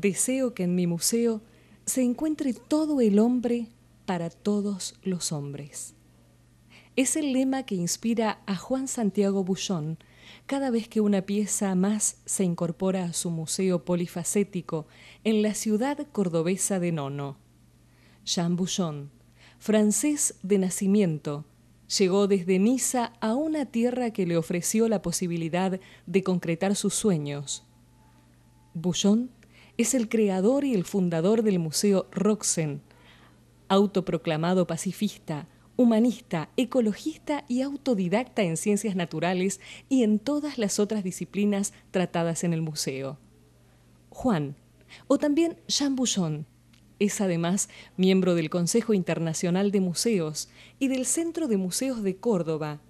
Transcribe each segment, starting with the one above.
Deseo que en mi museo se encuentre todo el hombre para todos los hombres. Es el lema que inspira a Juan Santiago Bullón cada vez que una pieza más se incorpora a su museo polifacético en la ciudad cordobesa de Nono. Jean Bullón, francés de nacimiento, llegó desde Niza a una tierra que le ofreció la posibilidad de concretar sus sueños. Bullón es el creador y el fundador del Museo Roxen, autoproclamado pacifista, humanista, ecologista y autodidacta en ciencias naturales y en todas las otras disciplinas tratadas en el museo. Juan, o también Jean Bouchon, es además miembro del Consejo Internacional de Museos y del Centro de Museos de Córdoba,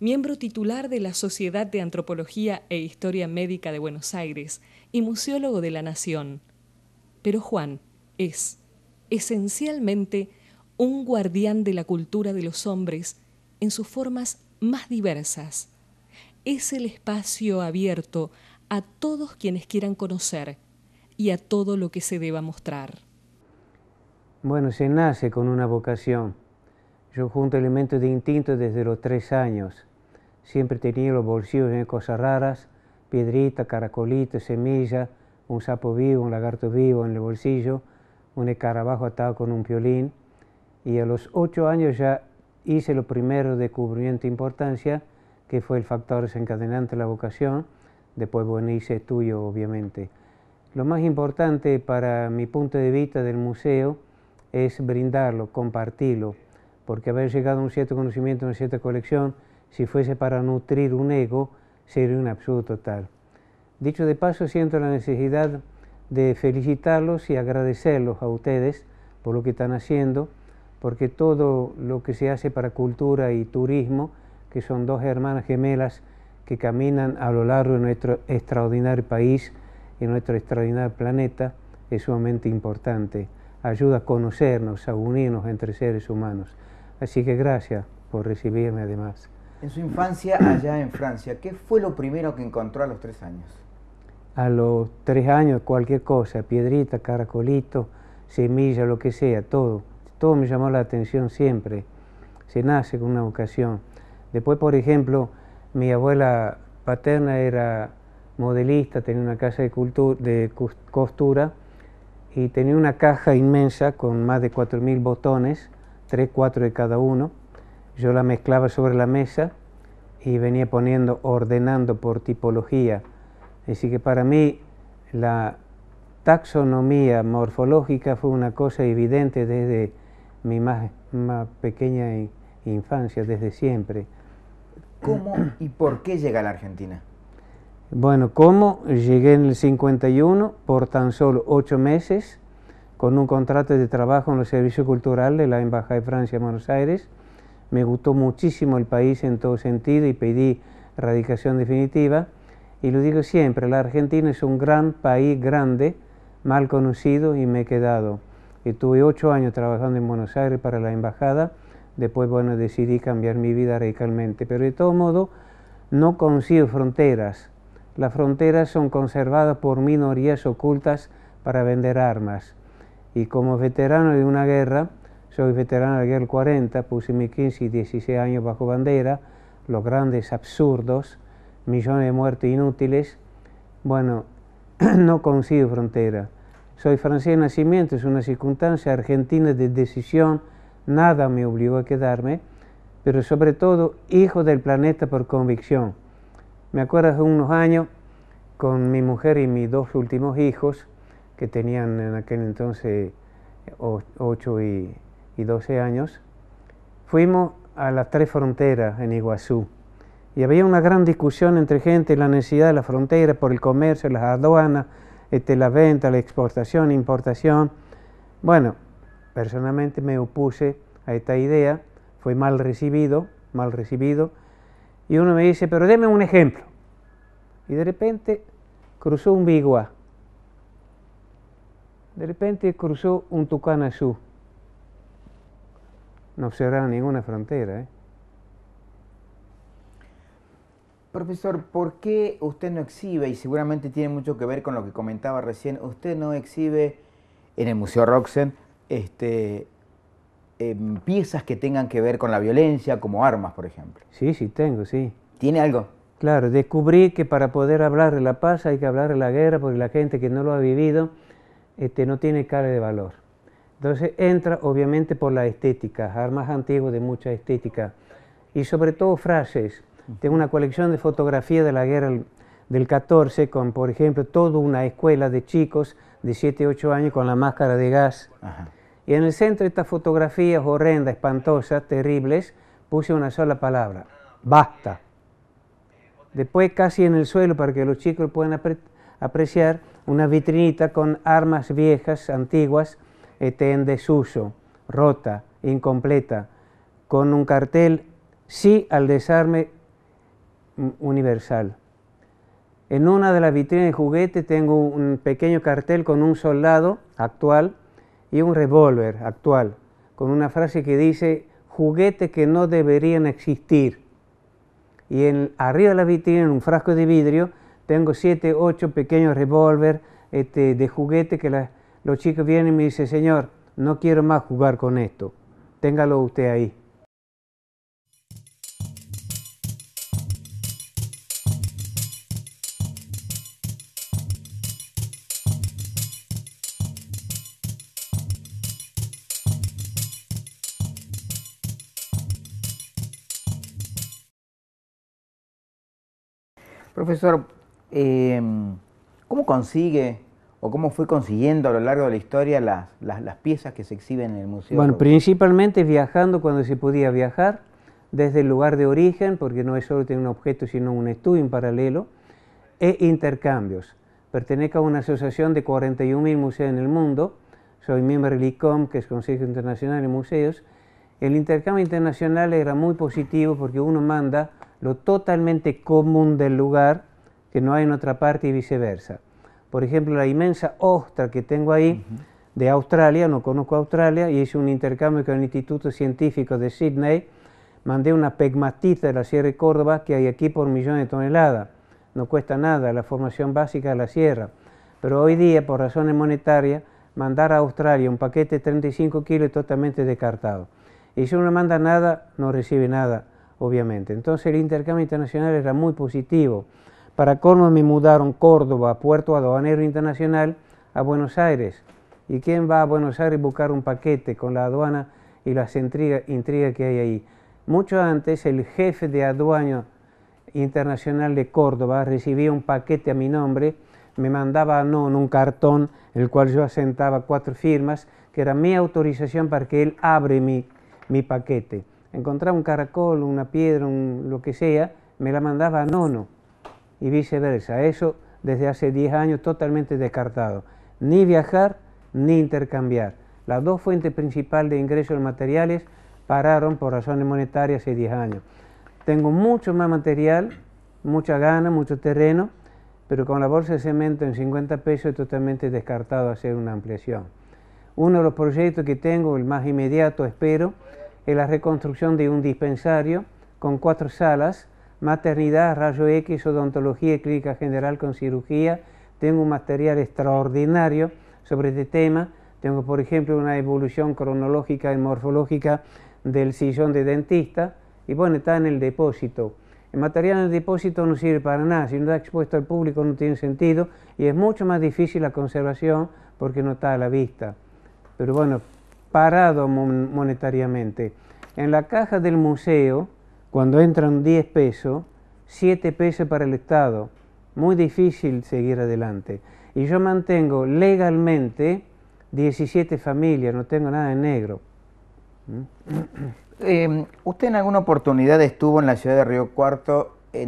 miembro titular de la Sociedad de Antropología e Historia Médica de Buenos Aires y museólogo de la Nación. Pero Juan es, esencialmente, un guardián de la cultura de los hombres en sus formas más diversas. Es el espacio abierto a todos quienes quieran conocer y a todo lo que se deba mostrar. Bueno, se nace con una vocación. Yo junto elementos de instinto desde los tres años. Siempre tenía los bolsillos de cosas raras, piedrita, caracolito, semilla, un sapo vivo, un lagarto vivo en el bolsillo, un escarabajo atado con un violín. Y a los ocho años ya hice lo primero descubrimiento de importancia, que fue el factor desencadenante de la vocación. Después, bueno, hice estudio, obviamente. Lo más importante para mi punto de vista del museo es brindarlo, compartirlo, porque haber llegado a un cierto conocimiento, a una cierta colección, si fuese para nutrir un ego, sería un absurdo total. Dicho de paso, siento la necesidad de felicitarlos y agradecerlos a ustedes por lo que están haciendo, porque todo lo que se hace para cultura y turismo, que son dos hermanas gemelas que caminan a lo largo de nuestro extraordinario país y nuestro extraordinario planeta, es sumamente importante. Ayuda a conocernos, a unirnos entre seres humanos. Así que gracias por recibirme además. En su infancia allá en Francia, ¿qué fue lo primero que encontró a los tres años? A los tres años cualquier cosa, piedrita, caracolito, semilla, lo que sea, todo. Todo me llamó la atención siempre. Se nace con una vocación. Después, por ejemplo, mi abuela paterna era modelista, tenía una casa de, de costura y tenía una caja inmensa con más de 4.000 botones, 3, 4 de cada uno yo la mezclaba sobre la mesa y venía poniendo, ordenando por tipología. Así que para mí la taxonomía morfológica fue una cosa evidente desde mi más, pequeña infancia, desde siempre. ¿Cómo y por qué llega a la Argentina? Bueno, ¿cómo? Llegué en el 51 por tan solo ocho meses con un contrato de trabajo en el servicio cultural de la Embajada de Francia en Buenos Aires me gustó muchísimo el país en todo sentido y pedí radicación definitiva. Y lo digo siempre, la Argentina es un gran país grande, mal conocido y me he quedado. tuve ocho años trabajando en Buenos Aires para la embajada, después bueno decidí cambiar mi vida radicalmente, pero de todo modo no consigo fronteras. Las fronteras son conservadas por minorías ocultas para vender armas. Y como veterano de una guerra, soy veterano de la guerra del 40, puse mis 15 y 16 años bajo bandera, los grandes absurdos, millones de muertes inútiles. Bueno, no consigo frontera. Soy francés de nacimiento, es una circunstancia argentina de decisión, nada me obligó a quedarme, pero sobre todo hijo del planeta por convicción. Me acuerdo hace unos años con mi mujer y mis dos últimos hijos, que tenían en aquel entonces 8 y y 12 años, fuimos a las tres fronteras en Iguazú. Y había una gran discusión entre gente, la necesidad de la frontera por el comercio, las aduanas, este, la venta, la exportación, importación. Bueno, personalmente me opuse a esta idea, fue mal recibido, mal recibido. Y uno me dice, pero déme un ejemplo. Y de repente cruzó un biguá. De repente cruzó un tucán no observaron ninguna frontera. ¿eh? Profesor, ¿por qué usted no exhibe, y seguramente tiene mucho que ver con lo que comentaba recién, usted no exhibe en el Museo Roxen este, em, piezas que tengan que ver con la violencia, como armas, por ejemplo? Sí, sí, tengo, sí. ¿Tiene algo? Claro, descubrí que para poder hablar de la paz hay que hablar de la guerra, porque la gente que no lo ha vivido este, no tiene cara de valor. Entonces entra obviamente por la estética, armas antiguas de mucha estética y sobre todo frases. Tengo una colección de fotografías de la guerra del 14 con, por ejemplo, toda una escuela de chicos de 7, 8 años con la máscara de gas. Y en el centro de estas fotografías horrendas, espantosas, terribles, puse una sola palabra, basta. Después casi en el suelo para que los chicos puedan apreciar una vitrinita con armas viejas, antiguas, en desuso, rota, incompleta, con un cartel sí al desarme universal. En una de las vitrinas de juguete tengo un pequeño cartel con un soldado actual y un revólver actual, con una frase que dice juguetes que no deberían existir. Y en, arriba de la vitrina, en un frasco de vidrio, tengo siete, ocho pequeños revólveres este, de juguete que los chicos vienen y me dicen, señor, no quiero más jugar con esto, téngalo usted ahí. Profesor, eh, ¿cómo consigue o cómo fue consiguiendo a lo largo de la historia las, las, las piezas que se exhiben en el museo? Bueno, principalmente viajando cuando se podía viajar, desde el lugar de origen, porque no es solo tener un objeto, sino un estudio en paralelo, e intercambios. Pertenezco a una asociación de 41.000 museos en el mundo, soy miembro del ICOM, que es Consejo Internacional de Museos. El intercambio internacional era muy positivo porque uno manda lo totalmente común del lugar, que no hay en otra parte y viceversa por ejemplo, la inmensa ostra que tengo ahí de Australia, no conozco Australia, y hice un intercambio con el Instituto Científico de Sydney, mandé una pegmatita de la Sierra de Córdoba que hay aquí por millones de toneladas, no cuesta nada la formación básica de la sierra, pero hoy día, por razones monetarias, mandar a Australia un paquete de 35 kilos es totalmente descartado. Y si uno manda nada, no recibe nada, obviamente. Entonces el intercambio internacional era muy positivo. Para colmo me mudaron Córdoba, puerto aduanero internacional, a Buenos Aires. ¿Y quién va a Buenos Aires a buscar un paquete con la aduana y las intrigas que hay ahí? Mucho antes el jefe de aduana internacional de Córdoba recibía un paquete a mi nombre, me mandaba no, en un cartón, el cual yo asentaba cuatro firmas, que era mi autorización para que él abre mi, paquete. Encontraba un caracol, una piedra, un, lo que sea, me la mandaba a Nono y viceversa. Eso desde hace 10 años totalmente descartado. Ni viajar ni intercambiar. Las dos fuentes principales de ingresos materiales pararon por razones monetarias hace 10 años. Tengo mucho más material, mucha gana, mucho terreno, pero con la bolsa de cemento en 50 pesos totalmente descartado hacer una ampliación. Uno de los proyectos que tengo, el más inmediato espero, es la reconstrucción de un dispensario con cuatro salas maternidad, rayo X, odontología y clínica general con cirugía. Tengo un material extraordinario sobre este tema. Tengo, por ejemplo, una evolución cronológica y morfológica del sillón de dentista. Y bueno, está en el depósito. El material en el depósito no sirve para nada. Si no está expuesto al público no tiene sentido. Y es mucho más difícil la conservación porque no está a la vista. Pero bueno, parado monetariamente. En la caja del museo cuando entran 10 pesos, 7 pesos para el Estado. Muy difícil seguir adelante. Y yo mantengo legalmente 17 familias, no tengo nada de negro. Mm. Eh, usted en alguna oportunidad estuvo en la ciudad de Río Cuarto y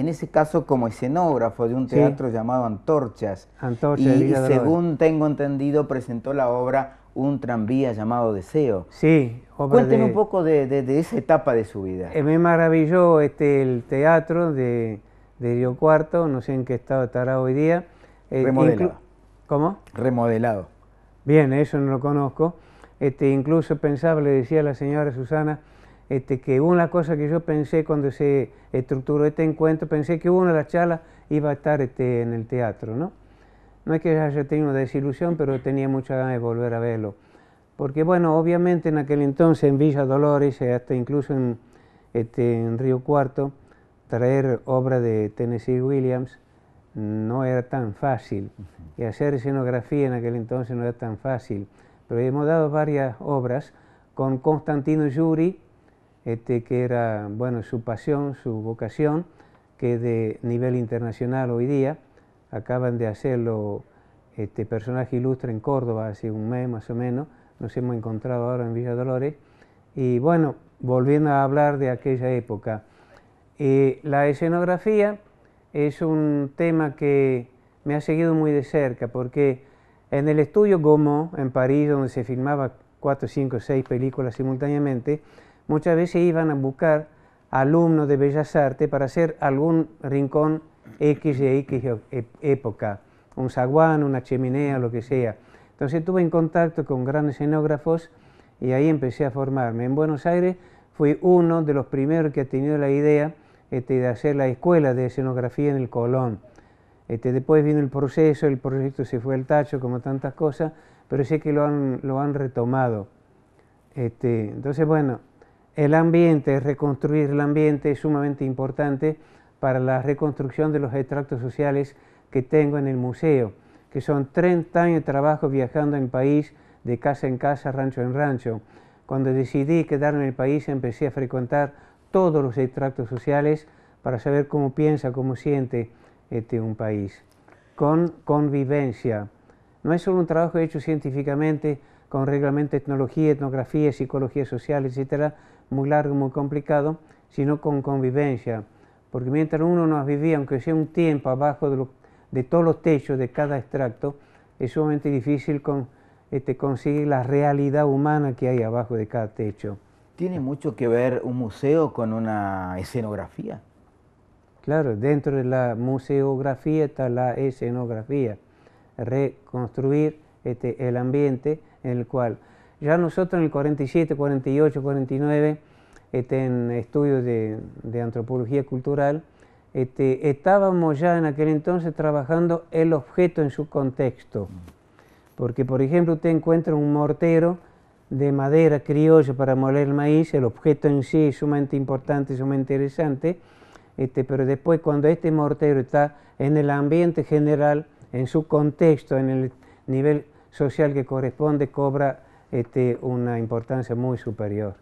en ese caso como escenógrafo de un teatro llamado Antorchas. Antorchas. y según tengo entendido presentó la obra un tranvía llamado Deseo. Sí, Cuéntenme un poco de, esa etapa de su vida. Eh, me maravilló este, el teatro de, Río Cuarto, no sé en qué estado estará hoy día. Eh, Remodelado. ¿Cómo? Remodelado. Bien, eso no lo conozco. Este, incluso pensaba, le decía la señora Susana, este, que una cosa que yo pensé cuando se estructuró este encuentro, pensé que una de las charlas iba a estar este, en el teatro, ¿no? no es que haya tenido una desilusión, pero tenía mucha ganas de volver a verlo. Porque bueno, obviamente en aquel entonces en Villa Dolores, hasta incluso en, este, Río Cuarto, traer obra de Tennessee Williams no era tan fácil. Y hacer escenografía en aquel entonces no era tan fácil. Pero hemos dado varias obras con Constantino Yuri, este, que era bueno, su pasión, su vocación, que es de nivel internacional hoy día acaban de hacerlo este personaje ilustre en Córdoba hace un mes más o menos, nos hemos encontrado ahora en Villa Dolores, y bueno, volviendo a hablar de aquella época, eh, la escenografía es un tema que me ha seguido muy de cerca, porque en el estudio Gomo, en París, donde se filmaba cuatro, cinco, seis películas simultáneamente, muchas veces iban a buscar alumnos de Bellas Artes para hacer algún rincón X y X época, un zaguán, una chimenea, lo que sea. Entonces tuve en contacto con grandes escenógrafos y ahí empecé a formarme. En Buenos Aires fui uno de los primeros que ha tenido la idea este, de hacer la escuela de escenografía en el Colón. Este, después vino el proceso, el proyecto se fue al tacho, como tantas cosas, pero sé que lo han, retomado. Este, entonces, bueno, el ambiente, reconstruir el ambiente es sumamente importante para la reconstrucción de los extractos sociales que tengo en el museo, que son 30 años de trabajo viajando en el país, de casa en casa, rancho en rancho. Cuando decidí quedarme en el país, empecé a frecuentar todos los extractos sociales para saber cómo piensa, cómo siente este, un país. Con convivencia. No es solo un trabajo hecho científicamente, con reglamento de etnología, etnografía, psicología social, etcétera, muy largo, muy complicado, sino con convivencia porque mientras uno nos vivía, aunque sea un tiempo, abajo de, todos los techos de cada extracto, es sumamente difícil este, conseguir la realidad humana que hay abajo de cada techo. ¿Tiene mucho que ver un museo con una escenografía? Claro, dentro de la museografía está la escenografía, reconstruir este, el ambiente en el cual ya nosotros en el 47, 48, 49 este, en estudios de, antropología cultural, este, estábamos ya en aquel entonces trabajando el objeto en su contexto. Porque, por ejemplo, usted encuentra un mortero de madera criolla para moler el maíz, el objeto en sí es sumamente importante, sumamente interesante, este, pero después cuando este mortero está en el ambiente general, en su contexto, en el nivel social que corresponde, cobra una importancia muy superior.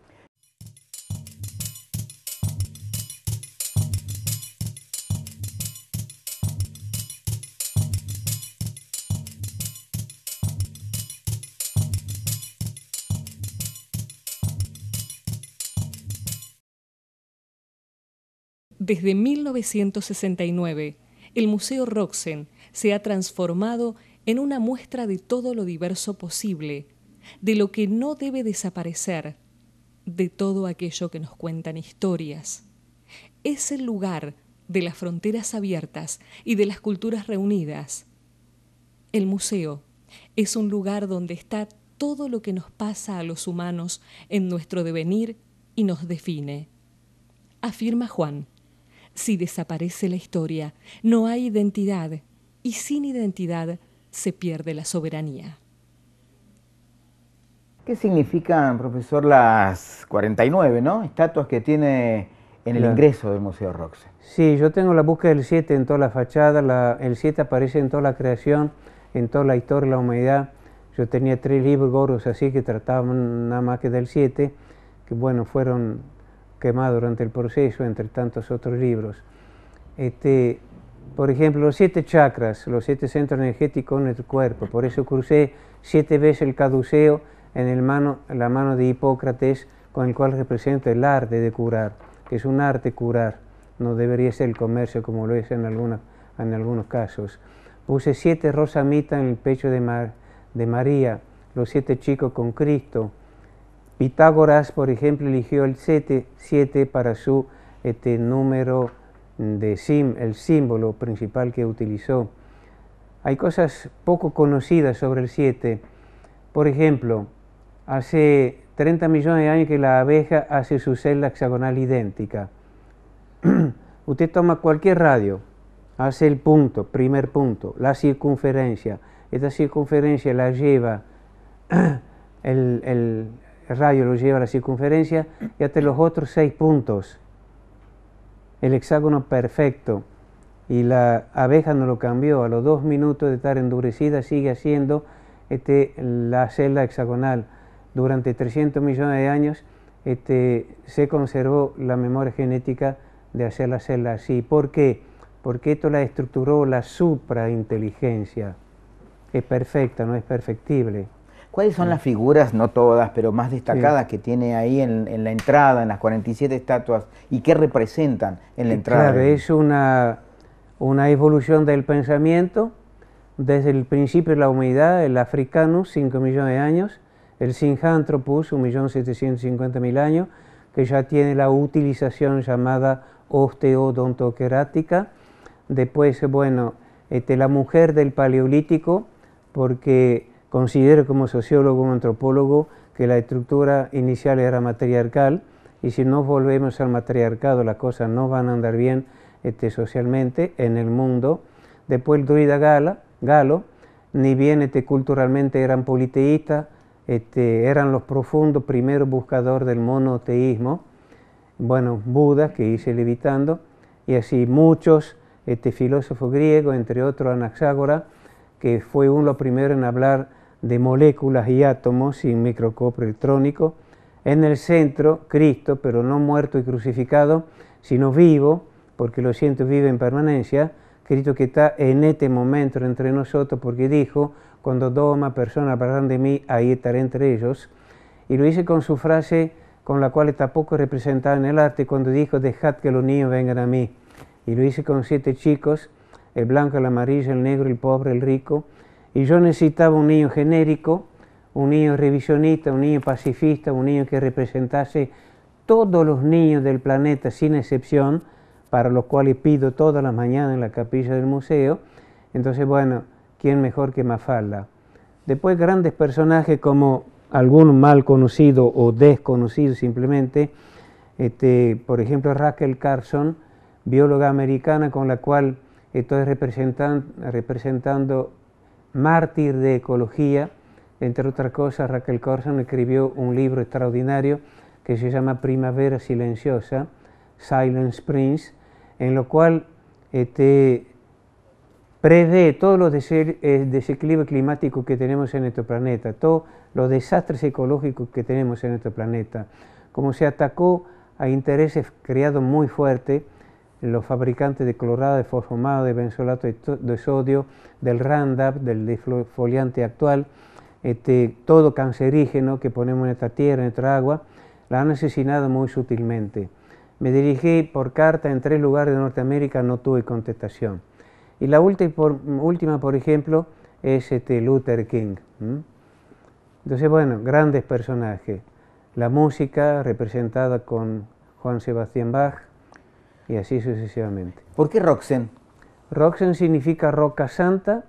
Desde 1969, el Museo Roxen se ha transformado en una muestra de todo lo diverso posible, de lo que no debe desaparecer, de todo aquello que nos cuentan historias. Es el lugar de las fronteras abiertas y de las culturas reunidas. El museo es un lugar donde está todo lo que nos pasa a los humanos en nuestro devenir y nos define. Afirma Juan si desaparece la historia, no hay identidad y sin identidad se pierde la soberanía. ¿Qué significan, profesor, las 49 ¿no? estatuas que tiene en el ingreso del Museo Roxy? Sí, yo tengo la búsqueda del 7 en toda la fachada, el 7 aparece en toda la creación, en toda la historia de la humanidad. Yo tenía tres libros gordos así que trataban nada más que del 7, que bueno, fueron quemado durante el proceso, entre tantos otros libros. Este, por ejemplo, los siete chakras, los siete centros energéticos en el cuerpo. Por eso crucé siete veces el caduceo en el mano, la mano de Hipócrates, con el cual representa el arte de curar, que es un arte curar. No debería ser el comercio como lo es en, en algunos casos. Puse siete rosamitas en el pecho de, Mar, de María, los siete chicos con Cristo, Pitágoras, por ejemplo, eligió el 7, para su este, número de sim, el símbolo principal que utilizó. Hay cosas poco conocidas sobre el 7. Por ejemplo, hace 30 millones de años que la abeja hace su celda hexagonal idéntica. Usted toma cualquier radio, hace el punto, primer punto, la circunferencia. Esta circunferencia la lleva el, el rayo lo lleva a la circunferencia y hasta los otros seis puntos. El hexágono perfecto. Y la abeja no lo cambió. A los dos minutos de estar endurecida sigue haciendo este, la celda hexagonal. Durante 300 millones de años este, se conservó la memoria genética de hacer la celda así. ¿Por qué? Porque esto la estructuró la suprainteligencia. Es perfecta, no es perfectible. ¿Cuáles son las figuras, no todas, pero más destacadas que tiene ahí en, la entrada, en las 47 estatuas, y qué representan en la entrada? Claro, es una, una evolución del pensamiento desde el principio de la humanidad, el africano, 5 millones de años, el Sinjanthropus, 1.750.000 años, que ya tiene la utilización llamada osteodontoquerática. Después, bueno, este, la mujer del Paleolítico, porque Considero como sociólogo, o antropólogo, que la estructura inicial era matriarcal y si no volvemos al matriarcado las cosas no van a andar bien este, socialmente en el mundo. Después el druida gala, galo, ni bien este, culturalmente eran politeístas, este, eran los profundos primeros buscadores del monoteísmo, bueno, Buda, que hice levitando, y así muchos este, filósofos griegos, entre otros Anaxágora, que fue uno de los primeros en hablar de moléculas y átomos sin microcopio electrónico. En el centro, Cristo, pero no muerto y crucificado, sino vivo, porque lo siento, vive en permanencia. Cristo que está en este momento entre nosotros, porque dijo, cuando dos o más personas hablarán de mí, ahí estaré entre ellos. Y lo hice con su frase con la cual está poco representada en el arte, cuando dijo, dejad que los niños vengan a mí. Y lo hice con siete chicos, el blanco, el amarillo, el negro, el pobre, el rico, y yo necesitaba un niño genérico, un niño revisionista, un niño pacifista, un niño que representase todos los niños del planeta sin excepción, para los cuales pido todas las mañanas en la capilla del museo. Entonces, bueno, ¿quién mejor que Mafalda? Después grandes personajes como algún mal conocido o desconocido simplemente, este, por ejemplo Raquel Carson, bióloga americana con la cual estoy representando mártir de ecología. Entre otras cosas, Raquel Corson escribió un libro extraordinario que se llama Primavera Silenciosa, Silent Springs, en lo cual este, prevé todos los eh, desequilibrios climáticos que tenemos en nuestro planeta, todos los desastres ecológicos que tenemos en nuestro planeta, como se atacó a intereses creados muy fuertes, los fabricantes de clorado, de fosfomado, de benzolato de sodio, del Randap, del defoliante actual, este, todo cancerígeno que ponemos en esta tierra, en nuestra agua, la han asesinado muy sutilmente. Me dirigí por carta en tres lugares de Norteamérica, no tuve contestación. Y la última, por, última, por ejemplo, es este Luther King. Entonces, bueno, grandes personajes. La música representada con Juan Sebastián Bach, y así sucesivamente. ¿Por qué Roxen? Roxen significa roca santa,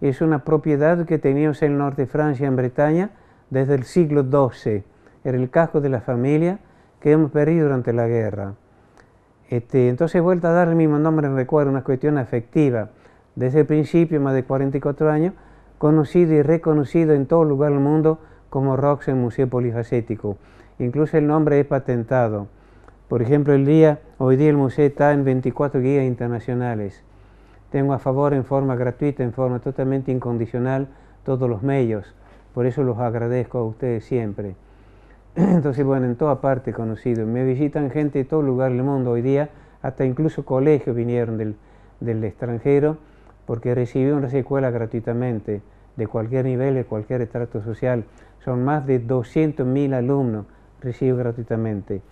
es una propiedad que teníamos en el norte de Francia, en Bretaña, desde el siglo XII. Era el casco de la familia que hemos perdido durante la guerra. Este, entonces vuelta vuelto a dar el mismo nombre en recuerdo, una cuestión afectiva. Desde el principio, más de 44 años, conocido y reconocido en todo lugar del mundo como Roxen Museo Polifacético. Incluso el nombre es patentado. Por ejemplo, el día Hoy día el museo está en 24 guías internacionales. Tengo a favor en forma gratuita, en forma totalmente incondicional, todos los medios. Por eso los agradezco a ustedes siempre. Entonces, bueno, en toda parte conocido. Me visitan gente de todo lugar del mundo hoy día, hasta incluso colegios vinieron del, extranjero, porque recibí una secuela gratuitamente, de cualquier nivel, de cualquier estrato social. Son más de 200.000 alumnos, recibidos gratuitamente.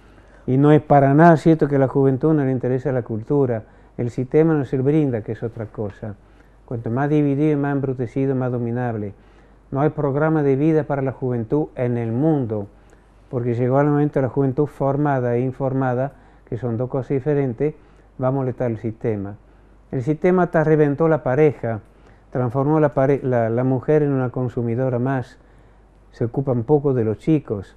Y no es para nada cierto que a la juventud no le interesa la cultura. El sistema no se brinda, que es otra cosa. Cuanto más dividido y más embrutecido, más dominable. No hay programa de vida para la juventud en el mundo, porque llegó el momento de la juventud formada e informada, que son dos cosas diferentes, va a molestar el sistema. El sistema hasta reventó la pareja, transformó la, la mujer en una consumidora más, se ocupan poco de los chicos.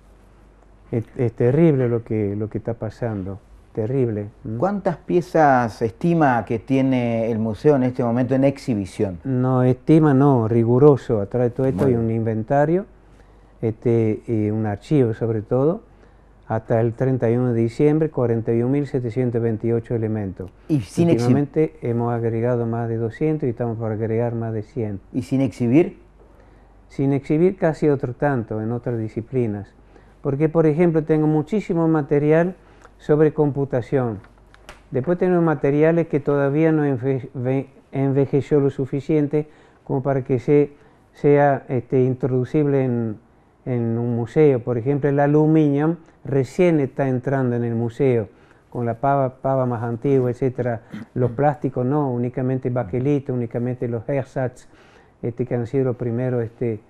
Es, terrible lo que, lo que está pasando, terrible. ¿Mm? ¿Cuántas piezas estima que tiene el museo en este momento en exhibición? No, estima no, riguroso. Atrás de todo esto hay un inventario, este, y eh, un archivo sobre todo. Hasta el 31 de diciembre, 41.728 elementos. Y sin hemos agregado más de 200 y estamos para agregar más de 100. ¿Y sin exhibir? Sin exhibir casi otro tanto en otras disciplinas porque por ejemplo tengo muchísimo material sobre computación. Después tengo materiales que todavía no envejeció lo suficiente como para que sea este, introducible en, un museo. Por ejemplo, el aluminio recién está entrando en el museo, con la pava, más antigua, etcétera. Los plásticos no, únicamente baquelito, únicamente los ersatz, este, que han sido los primeros este,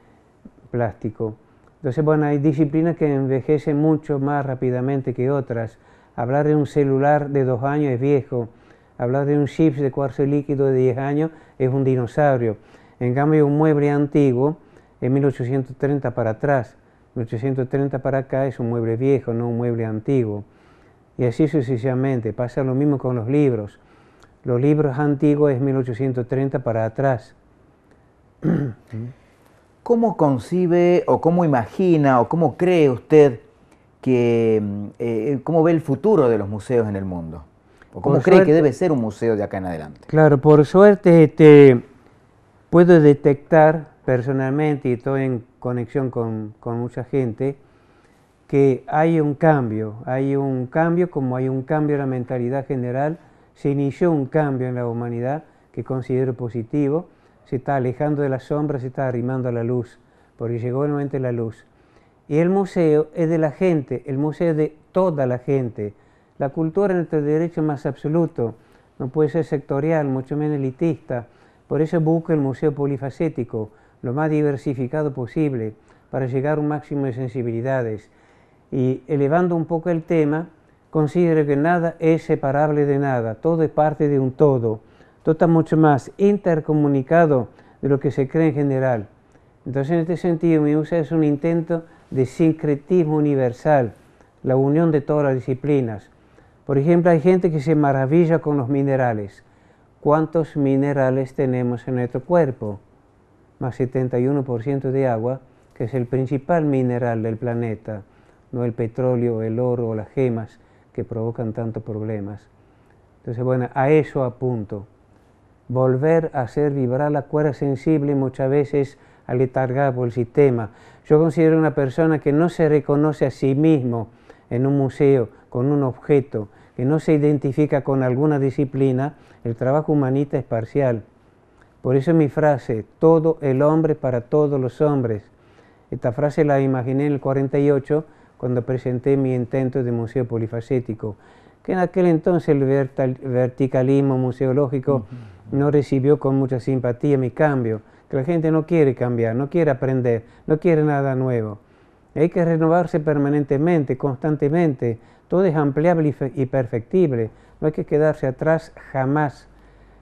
plásticos. Entonces, bueno, hay disciplinas que envejecen mucho más rápidamente que otras. Hablar de un celular de dos años es viejo. Hablar de un chips de cuarzo líquido de diez años es un dinosaurio. En cambio, un mueble antiguo es 1830 para atrás. 1830 para acá es un mueble viejo, no un mueble antiguo. Y así sucesivamente. Pasa lo mismo con los libros. Los libros antiguos es 1830 para atrás. Mm. ¿Cómo concibe o cómo imagina o cómo cree usted que, mm, eh, eh, cómo ve el futuro de los museos en el mundo? ¿O cómo cree que debe ser un museo de acá en adelante? Claro, por suerte este, puedo detectar personalmente y estoy en conexión con, con mucha gente que hay un cambio, hay un cambio como hay un cambio en la mentalidad general, se inició un cambio en la humanidad que considero positivo se está alejando de la sombra, se está arrimando a la luz, porque llegó el momento de la luz. Y el museo es de la gente, el museo es de toda la gente. La cultura es nuestro derecho más absoluto, no puede ser sectorial, mucho menos elitista. Por eso busca el museo polifacético, lo más diversificado posible, para llegar a un máximo de sensibilidades. Y elevando un poco el tema, considero que nada es separable de nada, todo es parte de un todo. Todo está mucho más intercomunicado de lo que se cree en general. Entonces, en este sentido, mi uso es un intento de sincretismo universal, la unión de todas las disciplinas. Por ejemplo, hay gente que se maravilla con los minerales. ¿Cuántos minerales tenemos en nuestro cuerpo? Más 71% de agua, que es el principal mineral del planeta, no el petróleo, el oro o las gemas que provocan tantos problemas. Entonces, bueno, a eso apunto volver a hacer vibrar la cuerda sensible muchas veces aletargada por el sistema. Yo considero una persona que no se reconoce a sí mismo en un museo, con un objeto, que no se identifica con alguna disciplina, el trabajo humanista es parcial. Por eso mi frase, todo el hombre para todos los hombres. Esta frase la imaginé en el 48 cuando presenté mi intento de museo polifacético que en aquel entonces el verticalismo museológico no recibió con mucha simpatía mi cambio, que la gente no quiere cambiar, no quiere aprender, no quiere nada nuevo. Hay que renovarse permanentemente, constantemente. Todo es ampliable y, perfectible. No hay que quedarse atrás jamás.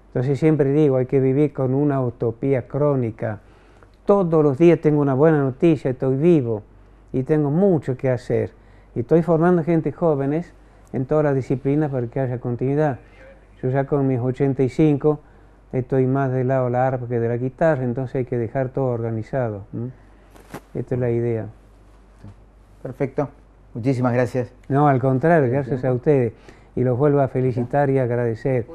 Entonces siempre digo, hay que vivir con una utopía crónica. Todos los días tengo una buena noticia, estoy vivo y tengo mucho que hacer. Y estoy formando gente jóvenes en todas las disciplinas para que haya continuidad. Yo ya con mis 85 estoy más del lado de la arpa que de la guitarra, entonces hay que dejar todo organizado. Esta es la idea. Perfecto. Muchísimas gracias. No, al contrario, gracias a ustedes. Y los vuelvo a felicitar y agradecer.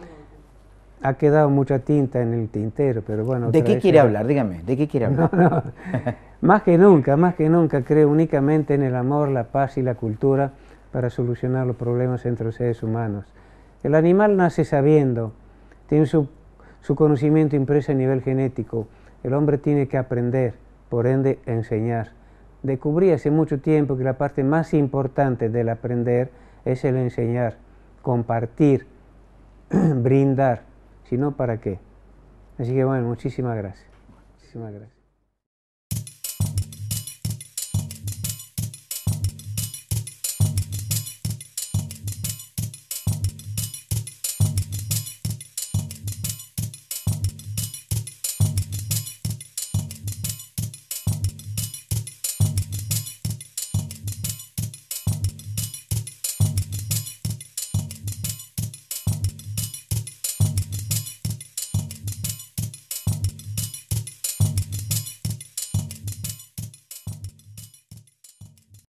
Ha quedado mucha tinta en el tintero, pero bueno. ¿De qué quiere hablar? Dígame, ¿de qué quiere hablar? más que nunca, más que nunca creo únicamente en el amor, la paz y la cultura para solucionar los problemas entre los seres humanos. El animal nace sabiendo, tiene su, conocimiento impreso a nivel genético. El hombre tiene que aprender, por ende, enseñar. Descubrí hace mucho tiempo que la parte más importante del aprender es el enseñar, compartir, brindar. Si no, ¿para qué? Así que bueno, muchísimas gracias. Muchísimas gracias.